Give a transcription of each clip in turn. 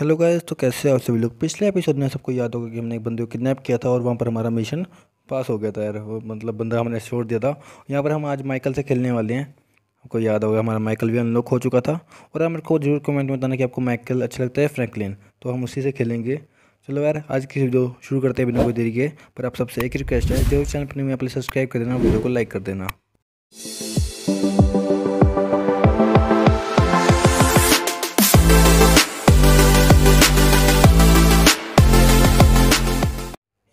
hello guys तो कैसे आप सभी लोग पिछले एपिसोड में सबको याद होगा कि हमने एक बंदे को किडनैप किया था और वहाँ पर हमारा मिशन पास हो गया था यार मतलब बंदा हमने छोड़ दिया था यहाँ पर हम आज माइकल से खेलने वाले हैं आपको याद होगा हमारा माइकल भी अनलॉक हो चुका था और मेरे को जरूर कमेंट में बताना कि आपको माइकल अच्छा लगता है फ्रैंकलिन तो हम उसी से खेलेंगे चलो यार आज की वीडियो शुरू करते हैं बिना कोई देरी के पर आप सबसे एक रिक्वेस्ट है जो चैनल पर नहीं अपने सब्सक्राइब कर देना वीडियो को लाइक कर देना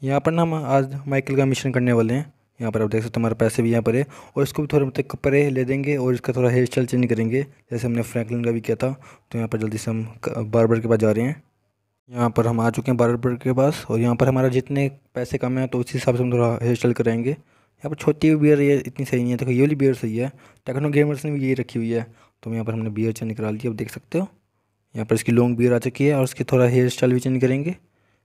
यहाँ पर ना हम आज माइकल का मिशन करने वाले हैं यहाँ पर आप देख सकते हो हमारे पैसे भी यहाँ पर है और इसको भी थोड़े मतलब कपड़े ले देंगे और इसका थोड़ा हेयर स्टाइल चेंज करेंगे जैसे हमने फ्रैंकलिन का भी किया था तो यहाँ पर जल्दी से हम बारबर के पास जा रहे हैं यहाँ पर हम आ चुके हैं बारबर के पास और यहाँ पर हमारा जितने पैसे कम हैं तो उसी हिसाब से हम थोड़ा हेयर स्टाइल कराएंगे यहाँ पर छोटी बियर ये इतनी सही नहीं है देखो ये वाली बियर सही है टेक्नो गेमर्स ने भी यही रखी हुई है तो यहाँ पर हमने बियर चेंज करा ली अब देख सकते हो यहाँ पर इसकी लॉन्ग बियर आ चुकी है और उसकी थोड़ा हेयर स्टाइल भी चेंज करेंगे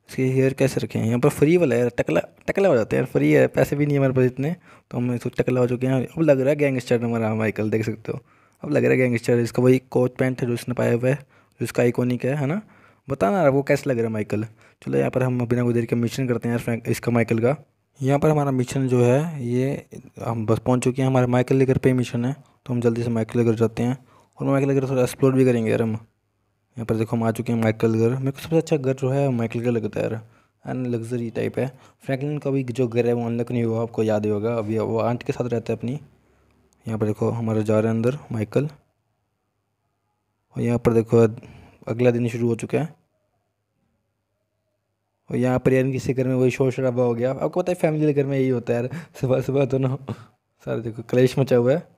इसके हेयर कैसे रखे हैं यहाँ पर फ्री वाला यार टकला टकला हो जाता है यार फ्री है पैसे भी नहीं हमारे पास इतने तो हम इसको टकला हो चुके हैं अब लग रहा है गैंगस्टर हमारा माइकल देख सकते हो अब लग रहा है गैंगस्टर इसका वही कोच पैंट है जो उसने पाया हुआ है जो इसका आइकोनिक है है ना बताना यार आपको कैसे लग रहा है माइकल चलो यहाँ पर हम बिना कोई देर के मिशन करते हैं यार इसका माइकल का यहाँ पर हमारा मिशन जो है ये हम बस पहुँच चुके हैं हमारे माइकल लेकर पे मिशन है तो हम जल्दी से माइकल लेकर जाते हैं और माइकल लेकर थोड़ा एक्सप्लोर भी करेंगे यार हम यहाँ पर देखो हम आ चुके हैं माइकल घर मेरे को सबसे अच्छा घर जो है माइकल घर लगता है यार एंड लग्जरी टाइप है फ्रैंकलिन का भी जो घर है वो अनलक नहीं हुआ आपको याद ही होगा अभी वो आंट के साथ रहता है अपनी यहाँ पर देखो हमारा जा रहा है अंदर माइकल और यहाँ पर देखो अगला दिन शुरू हो चुका है और यहाँ पर यार किसी घर में वही शोर शराबा हो गया आपको पता है फैमिली के घर में यही होता है यार सुबह सुबह दोनों सारे देखो क्लेश मचा हुआ है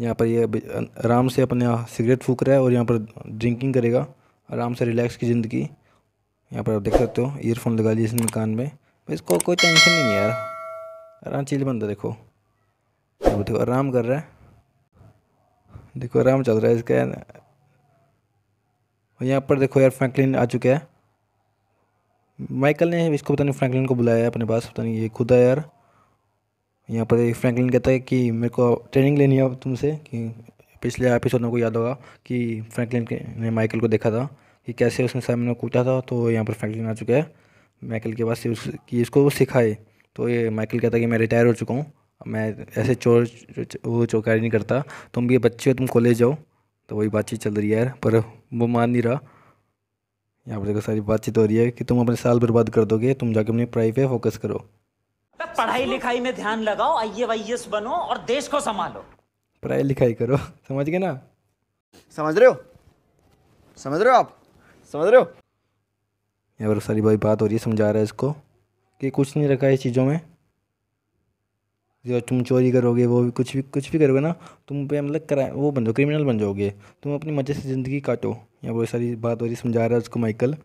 यहाँ पर ये आराम से अपना सिगरेट फूक रहा है और यहाँ पर ड्रिंकिंग करेगा आराम से रिलैक्स की ज़िंदगी यहाँ पर आप देख सकते हो ईयरफोन लगा लिए इसने कान में इसको कोई टेंशन नहीं है यार आराम चीज बंदा देखो देखो आराम कर रहा है देखो आराम चल रहा है इसका और यहाँ पर देखो यार फ्रैंकलिन आ चुका है माइकल ने इसको पता नहीं फ्रैंकलिन को बुलाया है अपने पास पता नहीं ये खुद है यार यहाँ पर फ्रैंकलिन कहता है कि मेरे को ट्रेनिंग लेनी है तुमसे कि पिछले एपिसोड में को याद होगा कि फ्रैंकलिन ने माइकल को देखा था कि कैसे उसने सामने कूटा था तो यहाँ पर फ्रैंकलिन आ चुका है माइकल के पास उस, कि इसको वो सिखाए तो ये माइकल कहता है कि मैं रिटायर हो चुका हूँ मैं ऐसे चोर वो चौकारी नहीं करता तुम भी बच्चे हो तुम कॉलेज जाओ तो वही बातचीत चल रही है यार पर वो मान नहीं रहा यहाँ पर देखो सारी बातचीत हो रही है कि तुम अपने साल बर्बाद कर दोगे तुम जाके अपनी पढ़ाई पे फोकस करो पढ़ाई लिखाई में ध्यान लगाओ आई ए बनो और देश को संभालो पढ़ाई लिखाई करो समझ गए ना समझ रहे हो समझ रहे हो आप समझ रहे हो यहाँ पर सारी भाई बात हो रही है समझा रहा है इसको कि कुछ नहीं रखा है चीज़ों में जो तुम चोरी करोगे वो भी कुछ भी कुछ भी करोगे ना तुम पे मतलब करा वो बन जाओ क्रिमिनल बन जाओगे तुम अपनी मज़े से ज़िंदगी काटो यहाँ बहुत सारी बात हो रही समझा रहा है उसको माइकल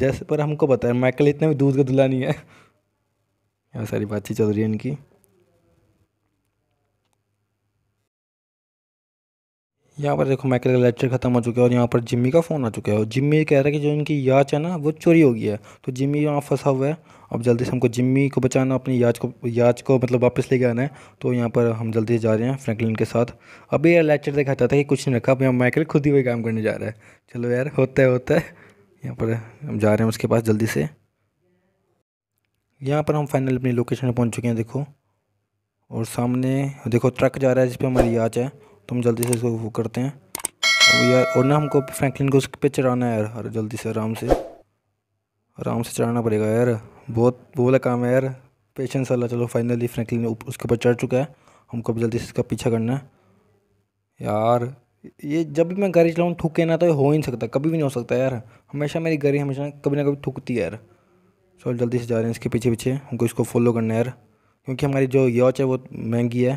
जैसे पर हमको पता है माइकल इतने भी दूध का दुला नहीं है यहाँ सारी बातचीत चल रही है इनकी यहाँ पर देखो माइकल का लेक्चर खत्म हो चुका है और यहाँ पर जिम्मी का फ़ोन आ चुका है और जिम्मी कह रहा है कि जो इनकी याच है ना वो चोरी हो गई है तो जिम्मी यहाँ फंसा हुआ है अब जल्दी से हमको जिम्मी को बचाना अपनी याच को याच को मतलब वापस लेके आना है तो यहाँ पर हम जल्दी जा रहे हैं फ्रैंकलिन के साथ अभी यार लेक्चर देखा जाता है कि कुछ नहीं रखा अब यहाँ माइकल खुद ही वही काम करने जा रहा है चलो यार होता है होता है यहाँ पर हम जा रहे हैं उसके पास जल्दी से यहाँ पर हम फाइनल अपनी लोकेशन पहुँच चुके हैं देखो और सामने देखो ट्रक जा रहा है जिस पर हमारी आँच है तो हम जल्दी से इसको वो करते हैं और यार और ना हमको फ्रैंकलिन को उस पर चढ़ाना है यार जल्दी से आराम से आराम से चढ़ाना पड़ेगा यार बहुत बोला काम है यार पेशेंस वाला चलो फाइनली फ्रैंकलिन उसके ऊपर चढ़ चुका है हमको अब जल्दी से इसका पीछा करना है यार ये जब भी मैं गाड़ी चलाऊँ थूके ना तो ये हो ही नहीं सकता कभी भी नहीं हो सकता यार हमेशा मेरी गाड़ी हमेशा कभी ना कभी थूकती है यार चलो जल्दी से जा रहे हैं इसके पीछे पीछे हमको इसको फॉलो करना है यार क्योंकि हमारी जो यॉच है वो महंगी है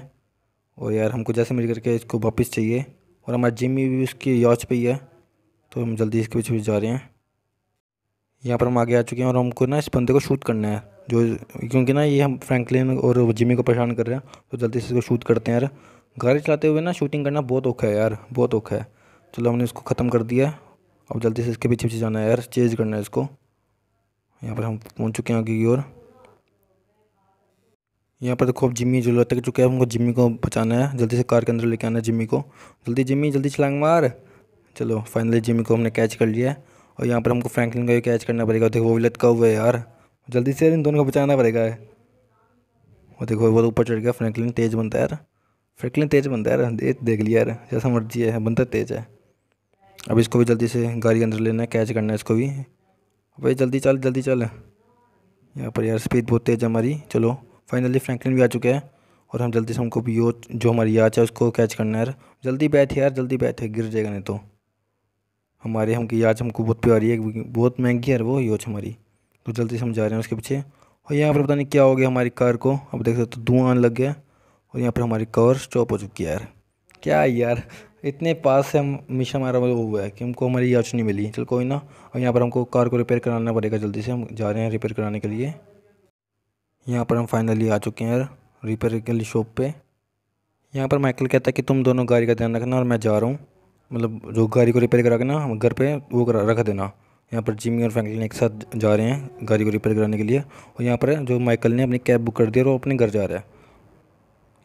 और यार हमको जैसे मिल करके इसको वापस चाहिए और हमारा जिमी भी उसकी यॉच पर ही है तो हम जल्दी इसके पीछे पीछे जा रहे हैं यहाँ पर हम आगे आ चुके हैं और हमको ना इस बंदे को शूट करना है जो क्योंकि ना ये हम फ्रैंकलिन और जिमी को परेशान कर रहे हैं तो जल्दी से इसको शूट करते हैं यार गाड़ी चलाते हुए ना शूटिंग करना बहुत औखा है यार बहुत औखा है चलो हमने इसको ख़त्म कर दिया अब जल्दी से इसके पीछे पीछे जाना है यार चेंज करना है इसको यहाँ पर हम पहुँच चुके हैं आगे की ओर यहाँ पर देखो अब जिम्मी जो लटक चुके हैं हमको जिम्मी को बचाना है जल्दी से कार के अंदर लेके आना है जिम्मी को जल्दी जिम्मी जल्दी छलांग मार चलो फाइनली जिम्मी को हमने कैच कर लिया है और यहाँ पर हमको फ्रैंकलिन का भी कैच करना पड़ेगा देखो वो भी लटका हुआ है यार जल्दी से इन दोनों को बचाना पड़ेगा और देखो वो ऊपर चढ़ गया फ्रैंकलिन तेज़ बनता है यार फ्रैंकलिन तेज बंदा यार देख लिया यार जैसा मर्जी है बंदा तेज है अब इसको भी जल्दी से गाड़ी अंदर लेना है कैच करना है इसको भी भाई जल्दी चल जल्दी चल यहाँ पर यार स्पीड बहुत तेज़ है हमारी चलो फाइनली फ्रैंकलिन भी आ चुका है और हम जल्दी से हमको भी जो हमारी याच है उसको कैच करना है यार जल्दी बैठे यार जल्दी बैठे गिर जाएगा नहीं तो हमारे हम की याच हमको बहुत प्यारी है बहुत महंगी है वो योच हमारी तो जल्दी से हम जा रहे हैं उसके पीछे और यहाँ पर पता नहीं क्या हो गया हमारी कार को अब देख सकते तो धुआं लग गया और यहाँ पर हमारी कवर स्टॉप हो चुकी है यार क्या है यार इतने पास से हम मिशन हमारा वो हुआ है कि हमको हमारी याच नहीं मिली चल कोई ना और यहाँ पर हमको कार को रिपेयर कराना पड़ेगा जल्दी से हम जा रहे हैं रिपेयर कराने के लिए यहाँ पर हम फाइनली आ चुके हैं यार रिपेयर के लिए शॉप पे यहाँ पर माइकल कहता है कि तुम दोनों गाड़ी का ध्यान रखना और मैं जा रहा हूँ मतलब जो गाड़ी को रिपेयर करा के ना हम घर पर वो करा रख देना यहाँ पर जिमी और फैंकलिन एक साथ जा रहे हैं गाड़ी को रिपेयर कराने के लिए और यहाँ पर जो माइकल ने अपनी कैब बुक कर दी और वो अपने घर जा रहा है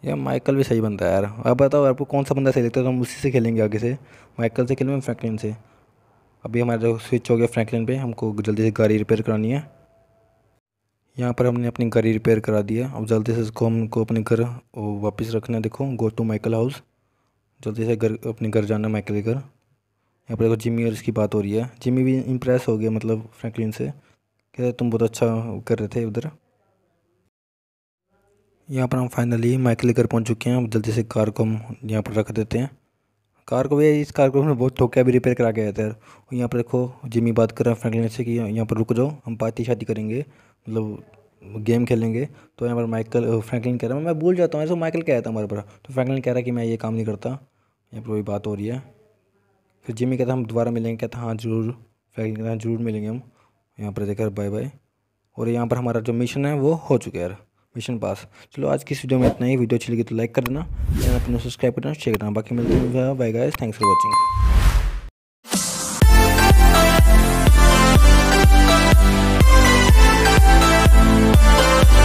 यार माइकल भी सही बनता है यार अब बताओ आपको कौन सा बंदा सही लगता है तो हम उसी से खेलेंगे आगे से माइकल से खेलेंगे फ्रैंकलिन से अभी हमारा जो स्विच हो गया फ्रैंकलिन पे हमको जल्दी से गाड़ी रिपेयर करानी है यहाँ पर हमने अपनी गाड़ी रिपेयर करा दी है अब जल्दी से इसको हमको अपने घर वापस रखना है देखो गो टू माइकल हाउस जल्दी से घर अपने घर जाना है माइकल के घर यहाँ पर देखो जिमी और इसकी बात हो रही है जिमी भी इम्प्रेस हो गया मतलब फ्रैंकलिन से कहते तुम बहुत अच्छा कर रहे थे उधर यहाँ पर हम फाइनली माइक लेकर पहुँच चुके हैं अब जल्दी से कार को हम यहाँ पर रख देते हैं कार को भैया इस कार को हमने बहुत ठोकिया भी रिपेयर करा के आया था और यहाँ पर देखो जिमी बात कर रहा है फ्रैंकलिन से कि यहाँ पर रुक जाओ हम पार्टी शादी करेंगे मतलब गेम खेलेंगे तो यहाँ पर माइकल फ्रैंकलिन कह रहा है मैं भूल जाता हूँ ऐसा माइकल कह रहा था हमारे पर तो फ्रैंकलिन कह रहा है कि मैं ये काम नहीं करता यहाँ पर वही बात हो रही है फिर जिमी कहता हम दोबारा मिलेंगे कहता हाँ ज़रूर फ्रैंकलिन कहता हाँ ज़रूर मिलेंगे हम यहाँ पर देखा बाय बाय और यहाँ पर हमारा जो मिशन है वो हो चुका है यार मिशन पास चलो आज की इस वीडियो में इतना ही वीडियो अच्छी लगी तो लाइक कर देना चैनल अपना सब्सक्राइब करना शेयर करना बाकी मिलते हैं bye guys thanks for watching